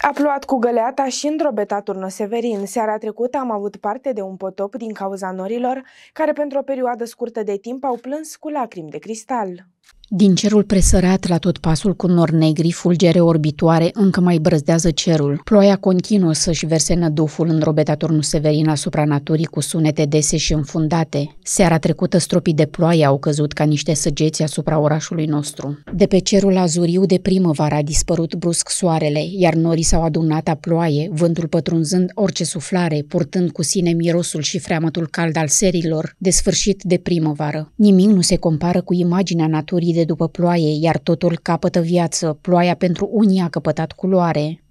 A plouat cu găleata și îndrobeta drobeta turnul Severin. Seara trecută am avut parte de un potop din cauza norilor, care pentru o perioadă scurtă de timp au plâns cu lacrimi de cristal. Din cerul presărat la tot pasul cu nor negri, fulgere orbitoare încă mai brăzdează cerul. Ploaia continuă să-și verse năduful în robeta turnul severin asupra naturii cu sunete dese și înfundate. Seara trecută stropii de ploaie au căzut ca niște săgeți asupra orașului nostru. De pe cerul azuriu de primăvară a dispărut brusc soarele, iar norii s-au adunat a ploaie, vântul pătrunzând orice suflare, purtând cu sine mirosul și freamătul cald al serilor, de sfârșit de primăvară. Nimic nu se compară cu imaginea naturii fluturii de după ploaie, iar totul capătă viață, ploaia pentru unii a căpătat culoare.